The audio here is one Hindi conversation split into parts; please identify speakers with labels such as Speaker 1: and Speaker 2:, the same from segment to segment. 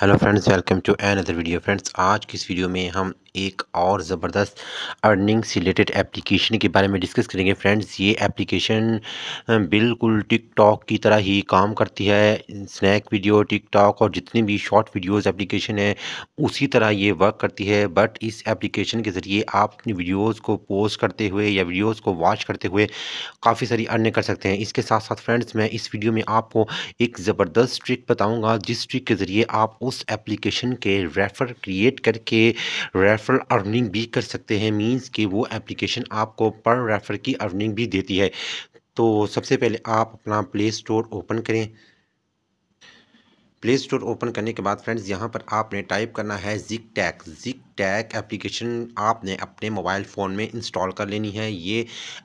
Speaker 1: hello friends welcome to another video friends आज की इस वीडियो में हम एक और ज़बरदस्त अर्निंग से रिलेटेड एप्लीकेशन के बारे में डिस्कस करेंगे फ्रेंड्स ये एप्लीकेशन बिल्कुल टिकटॉक की तरह ही काम करती है स्नैक वीडियो टिकटॉक और जितनी भी शॉर्ट वीडियोस एप्लीकेशन है उसी तरह ये वर्क करती है बट इस एप्लीकेशन के ज़रिए आप अपनी वीडियोज़ को पोस्ट करते हुए या वीडियोज़ को वॉच करते हुए काफ़ी सारी अर्निंग कर सकते हैं इसके साथ साथ फ्रेंड्स मैं इस वीडियो में आपको एक ज़बरदस्त ट्रिक बताऊँगा जिस ट्रिक के ज़रिए आप उस एप्लीकेशन के रेफ़र क्रिएट करके रेफर रेफरल अर्निंग भी कर सकते हैं मींस कि वो एप्लीकेशन आपको पर रेफर की अर्निंग भी देती है तो सबसे पहले आप अपना प्ले स्टोर ओपन करें प्ले स्टोर ओपन करने के बाद फ्रेंड्स यहाँ पर आपने टाइप करना है जिक टैक जिक टैग एप्लीकेशन आपने अपने मोबाइल फ़ोन में इंस्टॉल कर लेनी है ये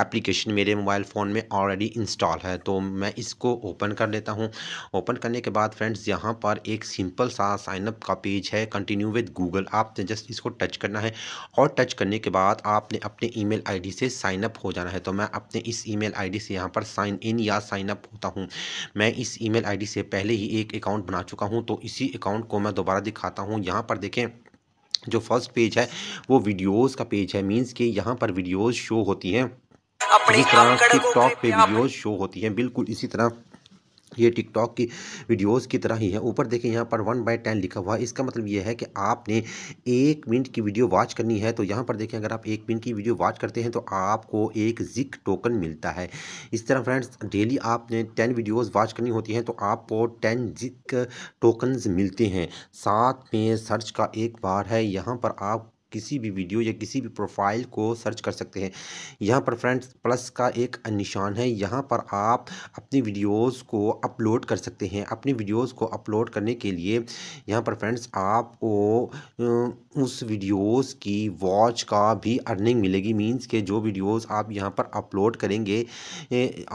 Speaker 1: एप्लीकेशन मेरे मोबाइल फ़ोन में ऑलरेडी इंस्टॉल है तो मैं इसको ओपन कर लेता हूँ ओपन करने के बाद फ्रेंड्स यहाँ पर एक सिंपल सा साइनअप का पेज है कंटिन्यू विद गूगल आपने जस्ट इसको टच करना है और टच करने के बाद आपने अपने ई मेल से साइनअप हो जाना है तो मैं अपने इस ई मेल से यहाँ पर साइन इन या साइनअप होता हूँ मैं इस ई मेल से पहले ही एक अकाउंट बना चुका हूँ तो इसी अकाउंट को मैं दोबारा दिखाता हूँ यहाँ पर देखें जो फर्स्ट पेज है वो वीडियोस का पेज है मींस कि यहाँ पर वीडियोस शो होती हैं इसी तरह टिकटॉक पे वीडियोस शो होती हैं बिल्कुल इसी तरह ये टिकटॉक की वीडियोस की तरह ही है ऊपर देखें यहाँ पर वन बाय टेन लिखा हुआ है इसका मतलब ये है कि आपने एक मिनट की वीडियो वॉच करनी है तो यहाँ पर देखें अगर आप एक मिनट की वीडियो वॉच करते हैं तो आपको एक जिक टोकन मिलता है इस तरह फ्रेंड्स डेली आपने टेन वीडियोज़ वॉच करनी होती हैं तो आपको टेन जिक टोकन्स मिलते हैं साथ में सर्च का एक बार है यहाँ पर आप किसी भी वीडियो या किसी भी प्रोफाइल को सर्च कर सकते हैं यहाँ पर फ्रेंड्स प्लस का एक निशान है यहाँ पर आप अपनी वीडियोस को अपलोड कर सकते हैं अपनी वीडियोस को अपलोड करने के लिए यहाँ पर फ्रेंड्स आपको उस वीडियोस की वॉच का भी अर्निंग मिलेगी मींस के जो वीडियोस आप यहाँ पर अपलोड करेंगे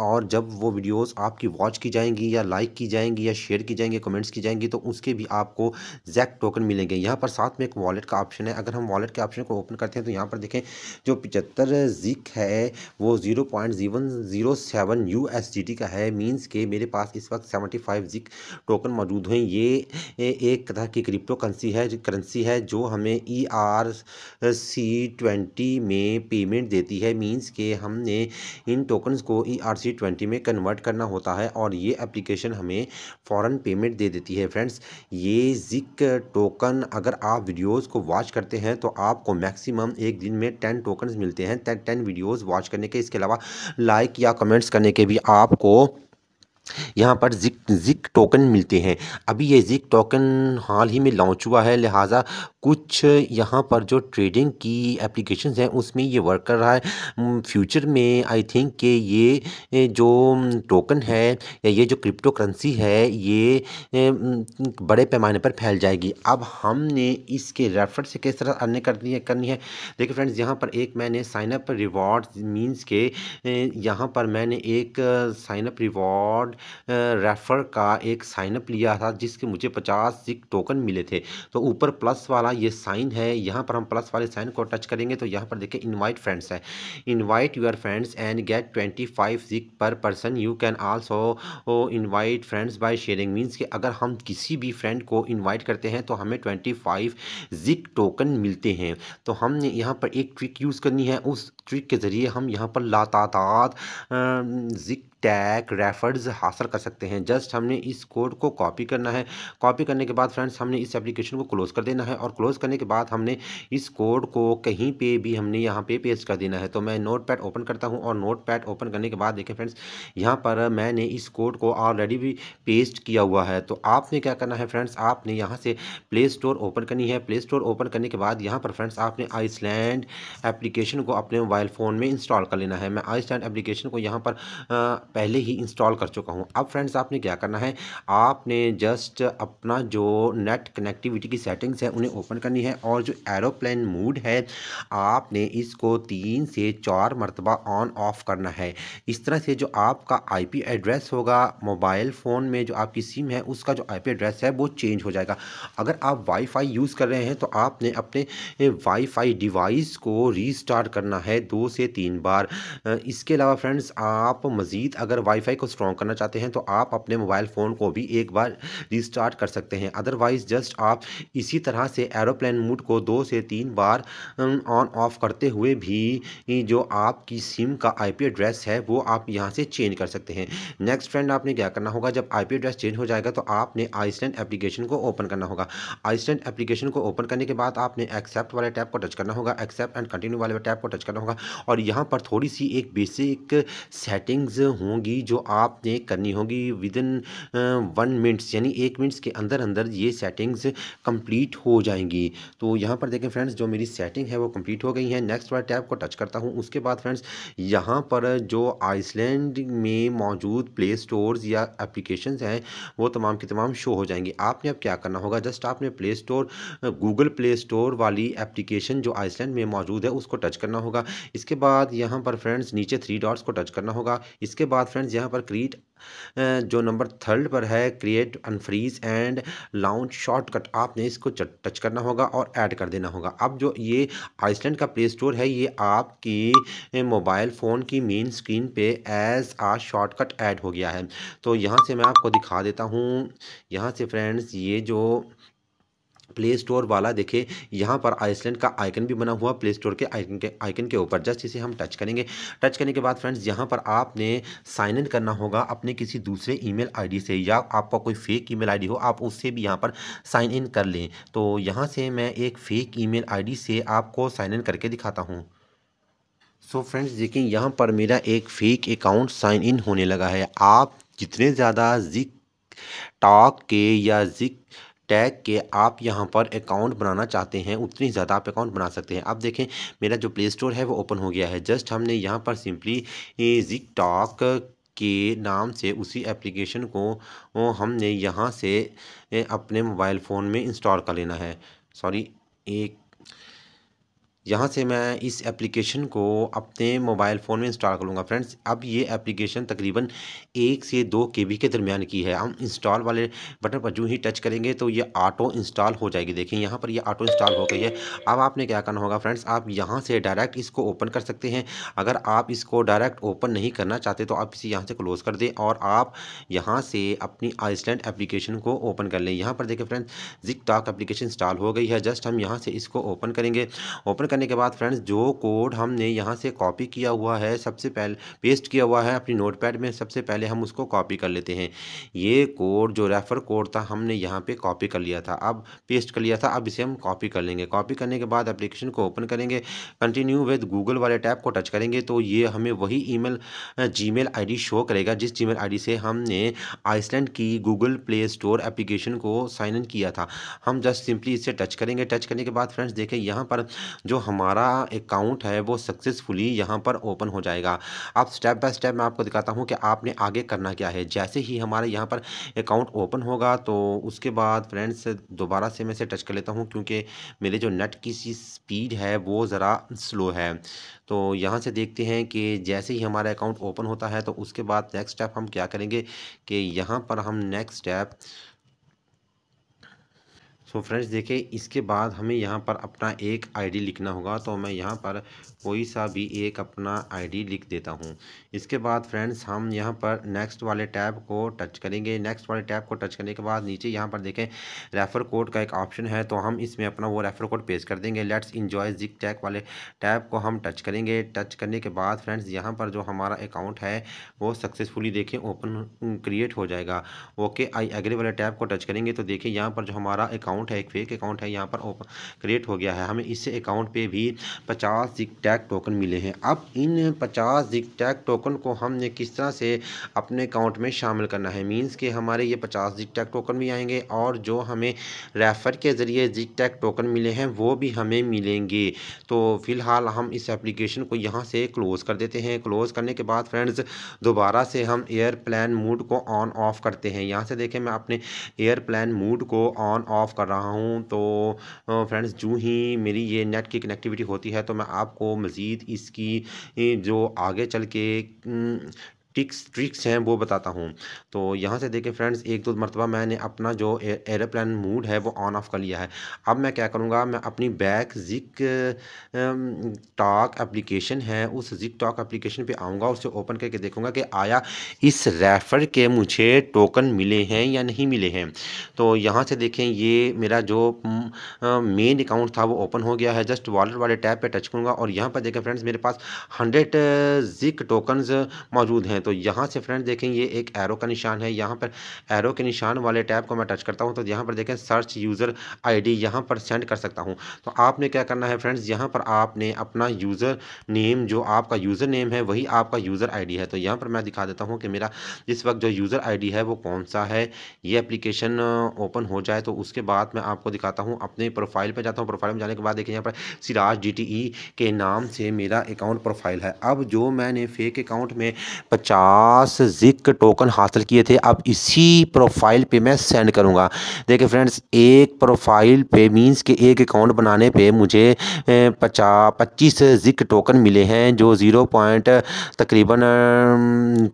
Speaker 1: और जब वो वीडियोस आपकी वॉच की जाएंगी या लाइक की जाएंगी या शेयर की जाएंगी कमेंट्स की जाएंगी तो उसके भी आपको जैक टोकन मिलेंगे यहाँ पर साथ में एक वॉलेट का ऑप्शन है अगर हम वॉलेट वॉलेट के ऑप्शन को ओपन करते हैं तो यहाँ पर देखें जो पिचहत्तर जिक है वो ज़ीरो पॉइंट जीवन zero seven U S G T का है मीन्स के मेरे पास इस वक्त सेवेंटी फाइव जिक टोकन मौजूद हैं ये एक तरह की क्रिप्टो करेंसी है करेंसी है जो हमें ई आर सी ट्वेंटी में पेमेंट देती है मीन्स के हमने इन टोकन्स को ई आर सी ट्वेंटी में कन्वर्ट करना होता है और ये एप्लीकेशन हमें फ़ौरन पेमेंट दे देती है फ्रेंड्स ये जिक टोकन अगर आप वीडियोज़ को वॉच करते हैं तो आपको मैक्सिमम एक दिन में टेन टोकन्स मिलते हैं टेन वीडियोज़ वॉच करने के इसके अलावा लाइक या कमेंट्स करने के भी आपको यहाँ पर जिक जिक टोकन मिलते हैं अभी ये जिक टोकन हाल ही में लॉन्च हुआ है लिहाजा कुछ यहाँ पर जो ट्रेडिंग की एप्लीकेशंस हैं उसमें ये वर्क कर रहा है फ्यूचर में आई थिंक कि ये जो टोकन है या ये जो क्रिप्टो करेंसी है ये बड़े पैमाने पर फैल जाएगी अब हमने इसके रेफर से किस तरह अन्य करनी है करनी है देखिए फ्रेंड्स यहाँ पर एक मैंने साइनअप रिवॉर्ड मीन्स के यहाँ पर मैंने एक साइनअप रिवॉर्ड रेफ़र का एक साइनअप लिया था जिसके मुझे पचास सिक टोकन मिले थे तो ऊपर प्लस वाला ये साइन है यहाँ पर हम प्लस वाले साइन को टच करेंगे तो यहाँ पर देखें इनवाइट फ्रेंड्स है invite your friends and get twenty five जिक per person you can also invite friends by sharing means कि अगर हम किसी भी फ्रेंड को इनवाइट करते हैं तो हमें ट्वेंटी फाइव जिक टोकन मिलते हैं तो हमने यहाँ पर एक ट्रिक यूज़ करनी है उस ट्रिक के ज़रिए हम यहाँ पर लाता जिक टैग रेफर्स हासिल कर सकते हैं जस्ट हमने इस कोड को कॉपी करना है कॉपी करने के बाद फ्रेंड्स हमने इस एप्लीकेशन को क्लोज़ कर देना है और क्लोज़ करने के बाद हमने इस कोड को कहीं पे भी हमने यहाँ पे पेस्ट कर देना है तो मैं नोट पैड ओपन करता हूँ और नोट पैड ओपन करने के बाद देखें फ्रेंड्स यहाँ पर मैंने इस कोड को ऑलरेडी भी पेस्ट किया हुआ है तो आपने क्या करना है फ्रेंड्स आपने यहाँ से प्ले स्टोर ओपन करनी है प्ले स्टोर ओपन करने के बाद यहाँ पर फ्रेंड्स आपने आइसलैंड एप्लीकेशन को अपने मोबाइल फ़ोन में इंस्टॉल कर लेना है मैं आइसलैंड एप्लीकेशन को यहाँ पर पहले ही इंस्टॉल कर चुका हूँ अब फ्रेंड्स आपने क्या करना है आपने जस्ट अपना जो नेट कनेक्टिविटी की सेटिंग्स है उन्हें ओपन करनी है और जो एरोप्लेन मूड है आपने इसको तीन से चार मरतबा ऑन ऑफ करना है इस तरह से जो आपका आई एड्रेस होगा मोबाइल फ़ोन में जो आपकी सिम है उसका जो आई एड्रेस है वो चेंज हो जाएगा अगर आप वाईफाई यूज़ कर रहे हैं तो आपने अपने वाईफाई डिवाइस को रीस्टार्ट करना है दो से तीन बार इसके अलावा फ्रेंड्स आप मज़ीद अगर वाईफाई को स्ट्रॉन्ग करना चाहते हैं तो आप अपने मोबाइल फ़ोन को भी एक बार रिस्टार्ट कर सकते हैं अदरवाइज़ जस्ट आप इसी तरह से एरोप्लेन मूड को दो से तीन बार ऑन ऑफ करते हुए भी जो आपकी सिम का आई एड्रेस है वो आप यहाँ से चेंज कर सकते हैं नेक्स्ट फ्रेंड आपने क्या करना होगा जब आई एड्रेस चेंज हो जाएगा तो आपने आइसलैंड एप्लीकेशन को ओपन करना होगा आइसलैंड एप्लीकेशन को ओपन करने के बाद आपने एक्सेप्ट वाले टैप को टच करना होगा एक्सेप्ट एंड कंटिन्यू वाले टैप को टच करना होगा और यहाँ पर थोड़ी सी एक बेसिक सेटिंग्स होंगी जो आपने करनी होगी विद इन वन मिनट्स यानी एक मिनट्स के अंदर अंदर ये सेटिंग्स कंप्लीट हो जाएंगी तो यहाँ पर देखें फ्रेंड्स जो मेरी सेटिंग है वो कंप्लीट हो गई है नेक्स्ट बार टैब को टच करता हूँ उसके बाद फ्रेंड्स यहाँ पर जो आइसलैंड में मौजूद प्ले स्टोर्स या एप्लीकेशन हैं वो तमाम की तमाम शो हो जाएंगी आपने अब क्या करना होगा जस्ट आपने play store Google play store वाली एप्लीकेशन जो आइसलैंड में मौजूद है उसको टच करना होगा इसके बाद यहाँ पर फ्रेंड्स नीचे थ्री डॉट्स को टच करना होगा इसके बाद फ्रेंड्स यहाँ पर क्रिएट जो नंबर थर्ड पर है create unfreeze and launch shortcut आपने इसको टच करना होगा और ऐड कर देना होगा अब जो ये आइसलैंड का प्ले स्टोर है ये आपकी मोबाइल फ़ोन की मेन स्क्रीन पे एज आ शॉर्टकट ऐड हो गया है तो यहाँ से मैं आपको दिखा देता हूँ यहाँ से फ्रेंड्स ये जो प्ले स्टोर वाला देखे यहाँ पर आइसलैंड का आइकन भी बना हुआ प्ले स्टोर के आइकन के आइकन के ऊपर जस्ट इसे हम टच करेंगे टच करने के बाद फ्रेंड्स यहाँ पर आपने साइन इन करना होगा अपने किसी दूसरे ईमेल आईडी से या आपका कोई फेक ईमेल आईडी हो आप उससे भी यहाँ पर साइन इन कर लें तो यहाँ से मैं एक फ़ेक ई मेल से आपको साइन इन करके दिखाता हूँ सो फ्रेंड्स देखिए यहाँ पर मेरा एक फेक अकाउंट साइन इन होने लगा है आप जितने ज़्यादा जिक टॉक के या जिक टैग के आप यहाँ पर अकाउंट बनाना चाहते हैं उतनी ज़्यादा आप अकाउंट बना सकते हैं आप देखें मेरा जो प्ले स्टोर है वो ओपन हो गया है जस्ट हमने यहाँ पर सिंपली जिक टॉक के नाम से उसी एप्लीकेशन को हमने यहाँ से अपने मोबाइल फ़ोन में इंस्टॉल कर लेना है सॉरी एक यहाँ से मैं इस एप्लीकेशन को अपने मोबाइल फ़ोन में इंस्टॉल कर लूँगा फ्रेंड्स अब ये एप्लीकेशन तकरीबन एक से दो के बी के दरमियान की है हम इंस्टॉल वाले बटन पर जो ही टच करेंगे तो ये ऑटो इंस्टॉल हो जाएगी देखिए यहाँ पर ये ऑटो इंस्टॉल हो गई है अब आपने क्या करना होगा फ्रेंड्स आप यहाँ से डायरेक्ट इसको ओपन कर सकते हैं अगर आप इसको डायरेक्ट ओपन नहीं करना चाहते तो आप इसे यहाँ से क्लोज़ कर दें और आप यहाँ से अपनी आइसलैंड एप्लीकेशन को ओपन कर लें यहाँ पर देखें फ्रेंड्स जिक टॉक एप्लीकेशन इंस्टॉल हो गई है जस्ट हम यहाँ से इसको ओपन करेंगे ओपन करने के बाद फ्रेंड्स जो कोड हमने यहाँ से कॉपी किया हुआ है सबसे पहले पेस्ट किया हुआ है अपनी नोटपैड में सबसे पहले हम उसको कॉपी कर लेते हैं ये कोड जो रेफ़र कोड था हमने यहाँ पे कॉपी कर लिया था अब पेस्ट कर लिया था अब इसे हम कॉपी कर लेंगे कॉपी करने के बाद एप्लीकेशन को ओपन करेंगे कंटिन्यू विद गूगल वाले टैप को टच करेंगे तो ये हमें वही ईमेल जी मेल शो करेगा जिस जी मेल से हमने आइसलैंड की गूगल प्ले स्टोर एप्लीकेशन को साइन इन किया था हम जस्ट सिंपली इसे टच करेंगे टच करने के बाद फ्रेंड्स देखें यहाँ पर जो हमारा अकाउंट है वो सक्सेसफुली यहाँ पर ओपन हो जाएगा अब स्टेप बाय स्टेप मैं आपको दिखाता हूँ कि आपने आगे करना क्या है जैसे ही हमारे यहाँ पर अकाउंट ओपन होगा तो उसके बाद फ्रेंड्स दोबारा से मैं इसे टच कर लेता हूँ क्योंकि मेरे जो नेट की स्पीड है वो ज़रा स्लो है तो यहाँ से देखते हैं कि जैसे ही हमारा अकाउंट ओपन होता है तो उसके बाद नेक्स्ट स्टेप हम क्या करेंगे कि यहाँ पर हम नेक्स्ट स्टेप सो फ्रेंड्स देखें इसके बाद हमें यहाँ पर अपना एक आईडी लिखना होगा तो मैं यहाँ पर कोई सा भी एक अपना आईडी लिख देता हूँ इसके बाद फ्रेंड्स हम यहाँ पर नेक्स्ट वाले टैब को टच करेंगे नेक्स्ट वाले टैब को टच करने के बाद नीचे यहाँ पर देखें रेफ़र कोड का एक ऑप्शन है तो हम इसमें अपना वो रेफ़र कोड पेश कर देंगे लेट्स इन्जॉय जिक टैक वाले टैब को हम टच करेंगे टच करने के बाद फ्रेंड्स यहाँ पर जो हमारा अकाउंट है वो सक्सेसफुली देखें ओपन क्रिएट हो जाएगा ओके आई एग्री वाले टैब को टच करेंगे तो देखें यहाँ पर जो हमारा अकाउंट अकाउंट है एक फेक अकाउंट है यहाँ पर ओपन क्रिएट हो गया है हमें इस अकाउंट पे भी पचास जिक टैग टोकन मिले हैं अब इन पचास जिक टैग टोकन को हमने किस तरह से अपने अकाउंट में शामिल करना है मीन्स कि हमारे ये पचास जिक टैग टोकन भी आएंगे और जो हमें रेफ़र के ज़रिए जिक टैग टोकन मिले हैं वो भी हमें मिलेंगे तो फ़िलहाल हम इस एप्लीकेशन को यहाँ से क्लोज़ कर देते हैं क्लोज़ करने के बाद फ्रेंड्स दोबारा से हम एयर प्लान मूड को ऑन ऑफ़ करते हैं यहाँ से देखें मैं अपने एयर प्लान मूड को ऑन ऑफ़ कर रहा रहा हूँ तो फ्रेंड्स जो ही मेरी ये नेट की कनेक्टिविटी होती है तो मैं आपको मज़ीद इसकी जो आगे चल के टिक्स ट्रिक्स हैं वो बताता हूँ तो यहाँ से देखें फ्रेंड्स एक दो मरतबा मैंने अपना जो एरोप्लान मूड है वो ऑन ऑफ़ कर लिया है अब मैं क्या करूँगा मैं अपनी बैक जिक टॉक एप्लीकेशन है उस जिक टॉक एप्लीकेशन पे आऊँगा उसे ओपन करके देखूँगा कि आया इस रेफ़र के मुझे टोकन मिले हैं या नहीं मिले हैं तो यहाँ से देखें ये मेरा जो मेन अकाउंट था वो ओपन हो गया है जस्ट वॉलेट वाले टैब पर टच करूँगा और यहाँ पर देखें फ्रेंड्स मेरे पास हंड्रेड जिक टोकन मौजूद हैं तो यहाँ से फ्रेंड देखें ये एक एरो का निशान है यहाँ पर एरो के निशान वाले टैब को मैं टच करता हूँ तो यहाँ पर देखें सर्च यूज़र आई डी यहाँ पर सेंड कर सकता हूँ तो आपने क्या करना है फ्रेंड्स यहाँ पर आपने अपना यूज़र नेम जो आपका यूज़र नेम है वही आपका यूज़र आई है तो यहाँ पर मैं दिखा देता हूँ कि मेरा इस वक्त जो यूज़र आई है वो कौन सा है ये अप्लीकेशन ओपन हो जाए तो उसके बाद मैं आपको दिखाता हूँ अपने प्रोफाइल पर जाता हूँ प्रोफाइल में जाने के बाद देखें यहाँ पर सिराज डी e के नाम से मेरा अकाउंट प्रोफाइल है अब जो मैंने फेक अकाउंट में पचास पचास जिक टोकन हासिल किए थे अब इसी प्रोफाइल पे मैं सेंड करूँगा देखिए फ्रेंड्स एक प्रोफाइल पे मींस के एक अकाउंट बनाने पे मुझे पचा पच्चीस जिक टोकन मिले हैं जो ज़ीरो पॉइंट तकरीबन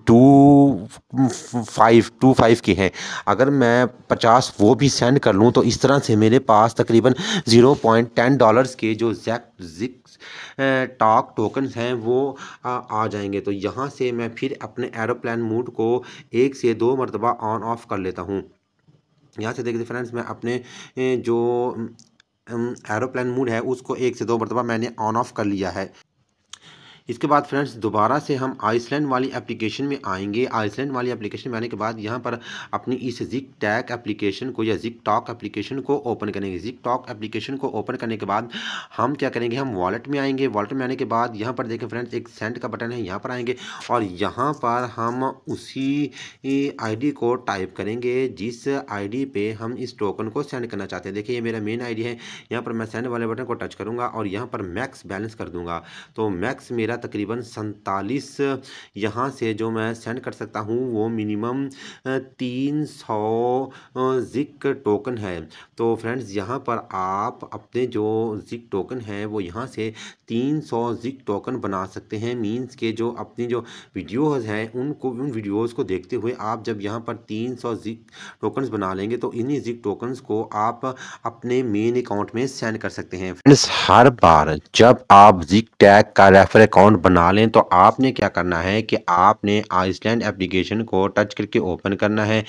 Speaker 1: टू फाइव टू फाइव के हैं अगर मैं पचास वो भी सेंड कर लूँ तो इस तरह से मेरे पास तकरीबन ज़ीरो पॉइंट टेन डॉलर्स के जो जैक जिक टॉक टोकन्स हैं वो आ, आ जाएंगे तो यहाँ से मैं फिर अपने एरोप्लान मूड को एक से दो मरतबा ऑन ऑफ कर लेता हूँ यहाँ से देखते फ्रेंड्स मैं अपने जो एरोप्लान मूड है उसको एक से दो मरतबा मैंने ऑन ऑफ कर लिया है इसके बाद फ्रेंड्स दोबारा से हम आइसलैंड वाली एप्लीकेशन में आएंगे आइसलैंड वाली एप्लीकेशन में आने के बाद यहाँ पर अपनी इस जिक टैक एप्लीकेशन को या जिक टॉक एप्लीकेशन को ओपन करेंगे जिक टॉक एप्लीकेशन को ओपन करने के बाद हम क्या करेंगे हम वॉलेट में आएंगे वॉलेट में आने के बाद यहाँ पर देखें फ्रेंड्स एक सेंड का बटन है यहाँ पर आएंगे और यहाँ पर हम उसी आई को टाइप करेंगे जिस आई पे हम इस टोकन को सेंड करना चाहते हैं देखिए ये मेरा मेन आई है यहाँ पर मैं सेंड वाले बटन को टच करूँगा और यहाँ पर मैक्स बैलेंस कर दूँगा तो मैक्स मेरा तकरीबन सैतालीस यहाँ से जो मैं सेंड कर सकता हूँ वो मिनिमम तीन सौ जिक टोकन है तो फ्रेंड्स यहाँ पर आप अपने जो जिक टोकन है वो यहाँ से तीन सौ जिक टोकन बना सकते हैं मींस के जो अपनी जो वीडियोस हैं उनको उन वीडियोस को देखते हुए आप जब यहाँ पर तीन सौ जिक टोकन बना लेंगे तो इन्हीं जिक टोकन्स को आप अपने मेन अकाउंट में सेंड कर सकते हैं फ्रेंड्स हर बार जब आप जिक टैग का रेफर अकाउंट अकाउंट बना लें तो आपने क्या करना है कि आपने आइसलैंड एप्लीकेशन को टच करके ओपन करना है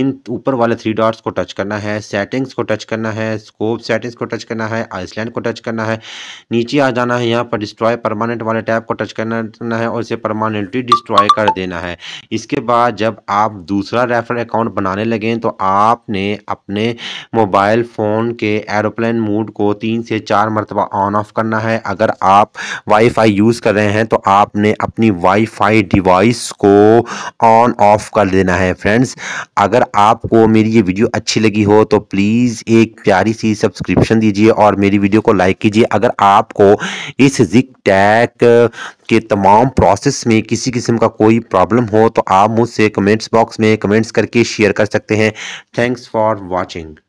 Speaker 1: इन ऊपर वाले थ्री डॉट्स को टच करना है सेटिंग्स को टच करना है स्कोप सेटिंग्स को टच करना है आइसलैंड को टच करना है नीचे आ जाना है यहाँ पर डिस्ट्रॉय परमानेंट वाले टैब को टच करना है और इसे परमानेंटली डिस्ट्रॉय कर देना है इसके बाद जब आप दूसरा रेफर अकाउंट बनाने लगें तो आपने अपने मोबाइल फ़ोन के एरोप्लेन मोड को तीन से चार मरतबा ऑन ऑफ करना है अगर आप वाईफाई यूज़ कर रहे हैं तो आपने अपनी वाईफाई डिवाइस को ऑन ऑफ कर देना है फ्रेंड्स अगर आपको मेरी ये वीडियो अच्छी लगी हो तो प्लीज़ एक प्यारी सी सब्सक्रिप्शन दीजिए और मेरी वीडियो को लाइक कीजिए अगर आपको इस जिक टैक के तमाम प्रोसेस में किसी किस्म का कोई प्रॉब्लम हो तो आप मुझसे कमेंट्स बॉक्स में कमेंट्स करके शेयर कर सकते हैं थैंक्स फॉर वॉचिंग